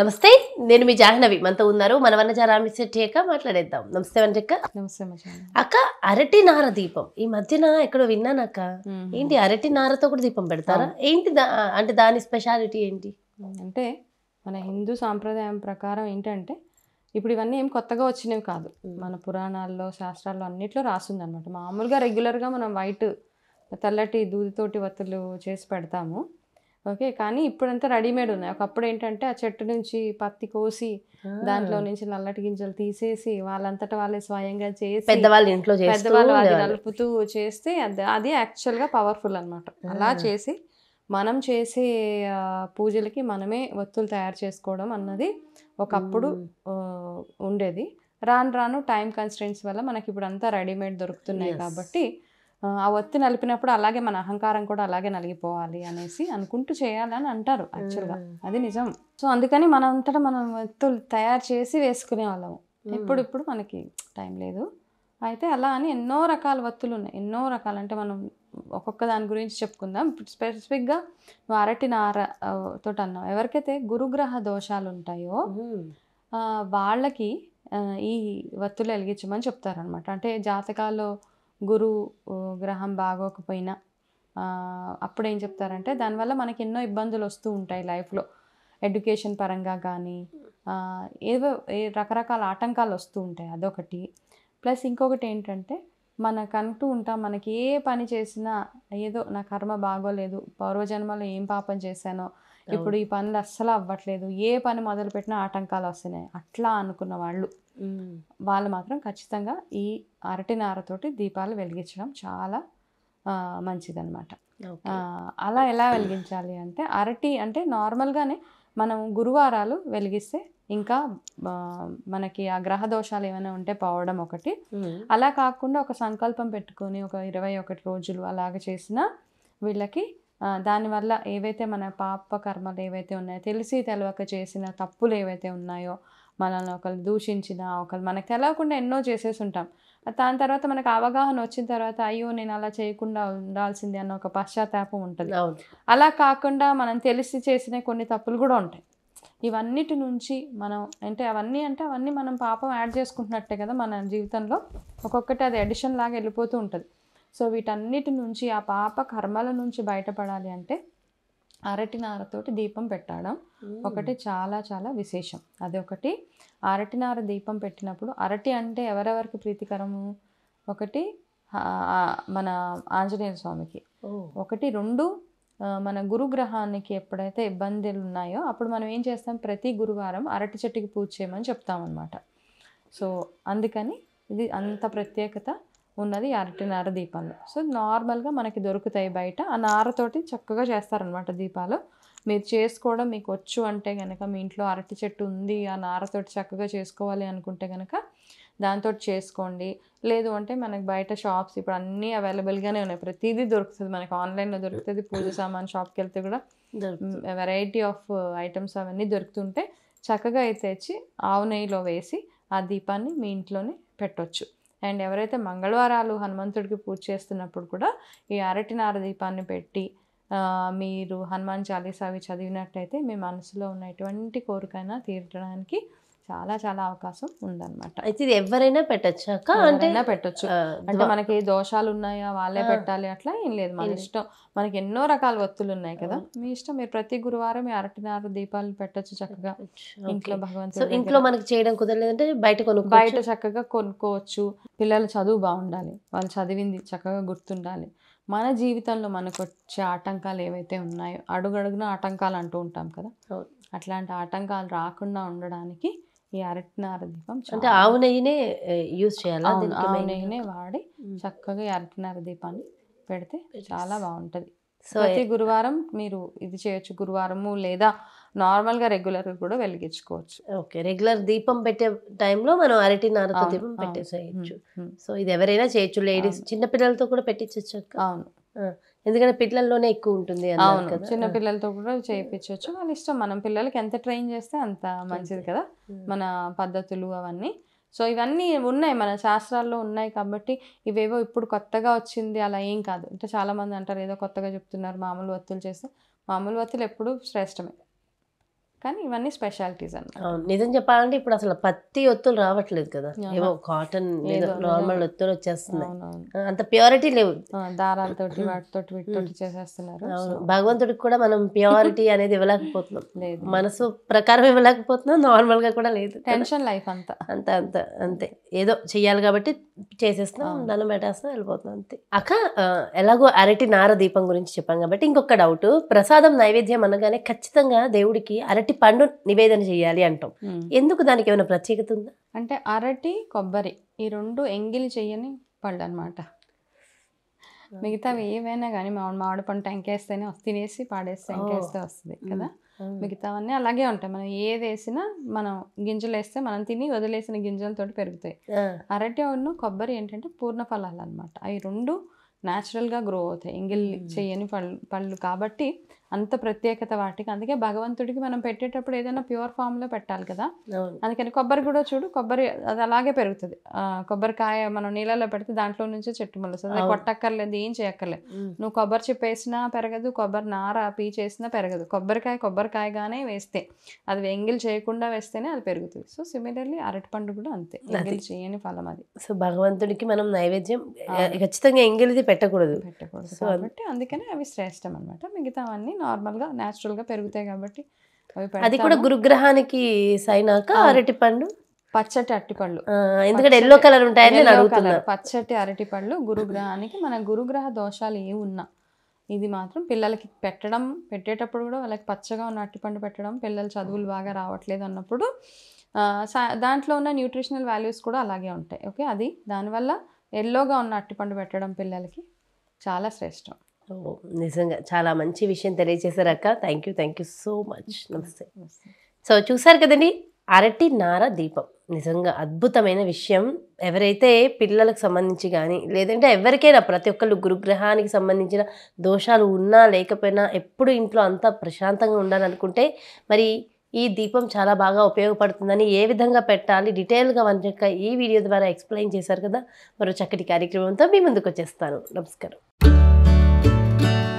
నమస్తే నేను మీ జాహ్నవి మనతో ఉన్నారు మన వనజ రామిశెట్టి అక్క మాట్లాడేద్దాం నమస్తే వనజక్క నమస్తే అక్క అరటి నార దీపం ఈ మధ్యన ఎక్కడో విన్నానక్క ఏంటి అరటి నారతో కూడా దీపం పెడతారా ఏంటి అంటే దాని స్పెషాలిటీ ఏంటి అంటే మన హిందూ సాంప్రదాయం ప్రకారం ఏంటంటే ఇప్పుడు ఇవన్నీ ఏం కొత్తగా వచ్చినవి కాదు మన పురాణాల్లో శాస్త్రాల్లో అన్నిట్లో రాసింది అనమాట మామూలుగా రెగ్యులర్గా మనం వైట్ తెల్లటి దూదితోటి వత్తులు చేసి పెడతాము ఓకే కానీ ఇప్పుడంతా రెడీమేడ్ ఉన్నాయి ఒకప్పుడు ఏంటంటే ఆ చెట్టు నుంచి పత్తి కోసి దాంట్లో నుంచి నల్లటి గింజలు తీసేసి వాళ్ళంతటా వాళ్ళే స్వయంగా చేసి పెద్దవాళ్ళు ఇంట్లో పెద్దవాళ్ళు అది నలుపుతూ చేస్తే అది అది యాక్చువల్గా పవర్ఫుల్ అనమాట అలా చేసి మనం చేసే పూజలకి మనమే వత్తులు తయారు చేసుకోవడం అన్నది ఒకప్పుడు ఉండేది రాను రాను టైం కన్స్టెంట్స్ వల్ల మనకి ఇప్పుడు అంతా రెడీమేడ్ దొరుకుతున్నాయి కాబట్టి ఆ ఒత్తి నలిపినప్పుడు అలాగే మన అహంకారం కూడా అలాగే నలిగిపోవాలి అనేసి అనుకుంటూ చేయాలని అంటారు యాక్చువల్గా అది నిజం సో అందుకని మన అంతటా మనం ఒత్తులు తయారు చేసి వేసుకునే వాళ్ళము ఇప్పుడు ఇప్పుడు మనకి టైం లేదు అయితే అలా అని ఎన్నో రకాల వత్తులు ఉన్నాయి ఎన్నో రకాలు అంటే మనం ఒక్కొక్క దాని గురించి చెప్పుకుందాం ఇప్పుడు స్పెసిఫిక్గా నువ్వు అరటి నార తోటి అన్నావు ఎవరికైతే గురుగ్రహ దోషాలు ఉంటాయో వాళ్ళకి ఈ వత్తులు వెలిగించమని చెప్తారనమాట అంటే జాతకాల్లో గురువు గ్రహం బాగోకపోయినా అప్పుడు ఏం చెప్తారంటే దానివల్ల మనకి ఎన్నో ఇబ్బందులు వస్తూ ఉంటాయి లైఫ్లో ఎడ్యుకేషన్ పరంగా కానీ ఏదో ఏ రకరకాల ఆటంకాలు వస్తూ ఉంటాయి అదొకటి ప్లస్ ఇంకొకటి ఏంటంటే మనకంటూ ఉంటాం మనకి ఏ పని చేసినా ఏదో నా కర్మ బాగోలేదు పూర్వజన్మలో ఏం పాపం చేశానో ఇప్పుడు ఈ పనులు అస్సలు అవ్వట్లేదు ఏ పని మొదలు పెట్టినా ఆటంకాలు వస్తున్నాయి అట్లా అనుకున్న వాళ్ళు వాళ్ళు మాత్రం ఖచ్చితంగా ఈ అరటి నారతోటి దీపాలు వెలిగించడం చాలా మంచిదనమాట అలా ఎలా వెలిగించాలి అంటే అరటి అంటే నార్మల్గానే మనం గురువారాలు వెలిగిస్తే ఇంకా మనకి ఆ గ్రహ దోషాలు ఏమైనా ఉంటే పోవడం ఒకటి అలా కాకుండా ఒక సంకల్పం పెట్టుకొని ఒక ఇరవై ఒకటి రోజులు అలాగ చేసిన వీళ్ళకి దానివల్ల ఏవైతే మన పాప కర్మలు ఏవైతే ఉన్నాయో తెలిసి తెలవక చేసిన తప్పులు ఏవైతే ఉన్నాయో మనల్ని ఒకరు దూషించిన ఒకరు మనకు తెలవకుండా ఎన్నో చేసేసి ఉంటాం దాని తర్వాత మనకు అవగాహన వచ్చిన తర్వాత అయ్యో నేను అలా చేయకుండా ఉండాల్సింది అన్న ఒక పశ్చాత్తాపం ఉంటుంది అలా కాకుండా మనం తెలిసి చేసిన కొన్ని తప్పులు కూడా ఉంటాయి ఇవన్నిటి నుంచి మనం అంటే అవన్నీ అంటే అవన్నీ మనం పాపం యాడ్ చేసుకుంటున్నట్టే కదా మన జీవితంలో ఒక్కొక్కటి అది ఎడిషన్ లాగా వెళ్ళిపోతూ ఉంటుంది సో వీటన్నిటి నుంచి ఆ పాప కర్మల నుంచి బయటపడాలి అంటే అరటి నారతోటి దీపం పెట్టడం ఒకటి చాలా చాలా విశేషం అదొకటి నార దీపం పెట్టినప్పుడు అరటి అంటే ఎవరెవరికి ప్రీతికరము ఒకటి మన ఆంజనేయ స్వామికి ఒకటి రెండు మన గురుగ్రహానికి ఎప్పుడైతే ఇబ్బందులు ఉన్నాయో అప్పుడు మనం ఏం చేస్తాం ప్రతి గురువారం అరటి చెట్టుకి పూజ చేయమని చెప్తామన్నమాట సో అందుకని ఇది అంత ప్రత్యేకత ఉన్నది అరటి నార దీపాలు సో నార్మల్గా మనకి దొరుకుతాయి బయట ఆ నారతోటి చక్కగా చేస్తారనమాట దీపాలు మీరు చేసుకోవడం మీకు వచ్చు అంటే కనుక మీ ఇంట్లో అరటి చెట్టు ఉంది ఆ నారతోటి చక్కగా చేసుకోవాలి అనుకుంటే కనుక దాంతో చేసుకోండి లేదు అంటే మనకి బయట షాప్స్ ఇప్పుడు అన్నీ అవైలబుల్గానే ఉన్నాయి ప్రతిదీ దొరుకుతుంది మనకి ఆన్లైన్లో దొరుకుతుంది పూజ సామాన్ షాప్కి వెళ్తే కూడా వెరైటీ ఆఫ్ ఐటమ్స్ అవన్నీ దొరుకుతుంటే చక్కగా అయితే తెచ్చి ఆవు నెయ్యిలో వేసి ఆ దీపాన్ని మీ ఇంట్లోనే పెట్టొచ్చు అండ్ ఎవరైతే మంగళవారాలు హనుమంతుడికి పూజ చేస్తున్నప్పుడు కూడా ఈ అరటి నార దీపాన్ని పెట్టి మీరు హనుమాన్ చాలీసా అవి చదివినట్లయితే మీ మనసులో ఉన్న ఎటువంటి కోరికైనా తీర్చడానికి చాలా చాలా అవకాశం ఉందన్నమాట అయితే ఇది ఎవరైనా పెట్టచ్చాక అంటే పెట్టచ్చు అంటే మనకి దోషాలు ఉన్నాయా వాళ్ళే పెట్టాలి అట్లా ఏం లేదు మన ఇష్టం మనకి ఎన్నో రకాల ఒత్తులు ఉన్నాయి కదా మీ ఇష్టం మీరు ప్రతి గురువారం అరటినారు దీపాలు పెట్టచ్చు చక్కగా ఇంట్లో భగవంతుడు ఇంట్లో మనకి చేయడం కుదరలేదంటే బయట కొను బయట చక్కగా కొనుక్కోవచ్చు పిల్లల చదువు బాగుండాలి వాళ్ళు చదివింది చక్కగా గుర్తుండాలి మన జీవితంలో మనకు వచ్చే ఆటంకాలు ఏవైతే ఉన్నాయో అడుగడుగున ఆటంకాలు అంటూ ఉంటాం కదా అట్లాంటి ఆటంకాలు రాకుండా ఉండడానికి ఈ అరటినార దీపం అంటే ఆవు నెయ్యినే యూజ్ చేయాలి ఆవు నెయ్యినే వాడి చక్కగా ఈ అరటినార దీపాన్ని పెడితే చాలా బాగుంటుంది సో ప్రతి గురువారం మీరు ఇది చేయొచ్చు గురువారము లేదా నార్మల్గా రెగ్యులర్గా కూడా వెలిగించుకోవచ్చు ఓకే రెగ్యులర్ దీపం పెట్టే టైంలో మనం అరటి నారతో దీపం పెట్టేసేయచ్చు సో ఇది ఎవరైనా చేయొచ్చు లేడీస్ చిన్నపిల్లలతో కూడా పెట్టించవచ్చు అవును ఎందుకంటే పిల్లల్లోనే ఎక్కువ ఉంటుంది చిన్న పిల్లలతో కూడా చేయించవచ్చు వాళ్ళ ఇష్టం మనం పిల్లలకి ఎంత ట్రైన్ చేస్తే అంత మంచిది కదా మన పద్ధతులు అవన్నీ సో ఇవన్నీ ఉన్నాయి మన శాస్త్రాల్లో ఉన్నాయి కాబట్టి ఇవేవో ఇప్పుడు కొత్తగా వచ్చింది అలా ఏం కాదు అంటే చాలామంది అంటారు ఏదో కొత్తగా చెప్తున్నారు మామూలు వత్తులు చేస్తే మామూలు వత్తులు ఎప్పుడు శ్రేష్టమే కానీ ఇవన్నీ స్పెషాలిటీస్ అన్న నిజం చెప్పాలంటే ఇప్పుడు అసలు పత్తి ఒత్తులు రావట్లేదు కదా ఏవో కాటన్ నార్మల్ ఒత్తులు వచ్చేస్తున్నాయి అంత ప్యూరిటీ లేవు దారాలతోటి వాటితో వీటితోటి చేసేస్తున్నారు భగవంతుడికి కూడా మనం ప్యూరిటీ అనేది ఇవ్వలేకపోతున్నాం లేదు మనసు ప్రకారం ఇవ్వలేకపోతున్నాం నార్మల్ గా కూడా లేదు టెన్షన్ లైఫ్ అంతా అంత అంత అంతే ఏదో చెయ్యాలి కాబట్టి చేసేస్తున్నాం దాన్ని పెట్టేస్తాం వెళ్ళిపోతున్నాం అంతే అక్క ఎలాగో అరటి నార దీపం గురించి చెప్పాం కాబట్టి ఇంకొక డౌట్ ప్రసాదం నైవేద్యం అనగానే ఖచ్చితంగా దేవుడికి అరటి అరటి పండు నివేదన చేయాలి అంటాం ఎందుకు దానికి ఏమైనా ప్రత్యేకత ఉందా అంటే అరటి కొబ్బరి ఈ రెండు ఎంగిలి చేయని పళ్ళు అనమాట మిగతావి ఏవైనా కానీ మా మామిడి పండు టెంకేస్తేనే తినేసి పాడేస్తే టెంకేస్తే వస్తుంది కదా మిగతావన్నీ అలాగే ఉంటాయి మనం ఏది వేసినా మనం గింజలు వేస్తే మనం తిని వదిలేసిన గింజలతో పెరుగుతాయి అరటి ఉన్న కొబ్బరి ఏంటంటే పూర్ణ ఫలాలు అనమాట అవి రెండు న్యాచురల్గా గ్రో అవుతాయి ఎంగిల్ చేయని పళ్ళు పళ్ళు కాబట్టి అంత ప్రత్యేకత వాటికి అందుకే భగవంతుడికి మనం పెట్టేటప్పుడు ఏదైనా ప్యూర్ ఫామ్లో పెట్టాలి కదా అందుకని కొబ్బరి కూడా చూడు కొబ్బరి అది అలాగే పెరుగుతుంది కొబ్బరికాయ మనం నీళ్ళలో పెడితే దాంట్లో నుంచే చెట్టు మొలుస్తుంది కొట్టక్కర్లేదు ఏం చేయక్కర్లేదు నువ్వు కొబ్బరి చిప్ వేసినా పెరగదు కొబ్బరి నార చేసినా పెరగదు కొబ్బరికాయ కొబ్బరికాయగానే వేస్తే అది వెంగిల్ చేయకుండా వేస్తేనే అది పెరుగుతుంది సో సిమిలర్లీ అరటిపండు కూడా అంతే ఎంగిల్ చేయని ఫలం అది సో భగవంతుడికి మనం నైవేద్యం ఖచ్చితంగా ఎంగిలిది పెట్టకూడదు పెట్టకూడదు కాబట్టి అందుకనే అవి శ్రేష్టం అనమాట మిగతా అన్నీ నార్మల్గా న్యాచురల్గా పెరుగుతాయి కాబట్టి అది కూడా గురుగ్రహానికి సైనాక అరటి పండు పచ్చటి అరటిపళ్ళు ఎందుకంటే ఎల్లో కలర్ ఉంటాయని పచ్చటి అరటి పచ్చటి గురుగ్రహానికి మన గురుగ్రహ దోషాలు ఏ ఉన్నా ఇది మాత్రం పిల్లలకి పెట్టడం పెట్టేటప్పుడు కూడా వాళ్ళకి పచ్చగా ఉన్న అరటిపండు పెట్టడం పిల్లలు చదువులు బాగా రావట్లేదు అన్నప్పుడు దాంట్లో ఉన్న న్యూట్రిషనల్ వాల్యూస్ కూడా అలాగే ఉంటాయి ఓకే అది దానివల్ల ఎల్లోగా ఉన్న అరటిపండు పెట్టడం పిల్లలకి చాలా శ్రేష్టం నిజంగా చాలా మంచి విషయం తెలియజేశారు అక్క thank you thank you so much నమస్తే సో చూసారు కదండి అరటి నార దీపం నిజంగా అద్భుతమైన విషయం ఎవరైతే పిల్లలకు సంబంధించి కానీ లేదంటే ఎవరికైనా ప్రతి ఒక్కళ్ళు గురుగ్రహానికి సంబంధించిన దోషాలు ఉన్నా లేకపోయినా ఎప్పుడు ఇంట్లో అంతా ప్రశాంతంగా ఉండాలనుకుంటే మరి ఈ దీపం చాలా బాగా ఉపయోగపడుతుందని ఏ విధంగా పెట్టాలి డీటెయిల్గా వన్ ఈ వీడియో ద్వారా ఎక్స్ప్లెయిన్ చేశారు కదా మరో చక్కటి కార్యక్రమంతో మీ ముందుకు వచ్చేస్తాను నమస్కారం thank you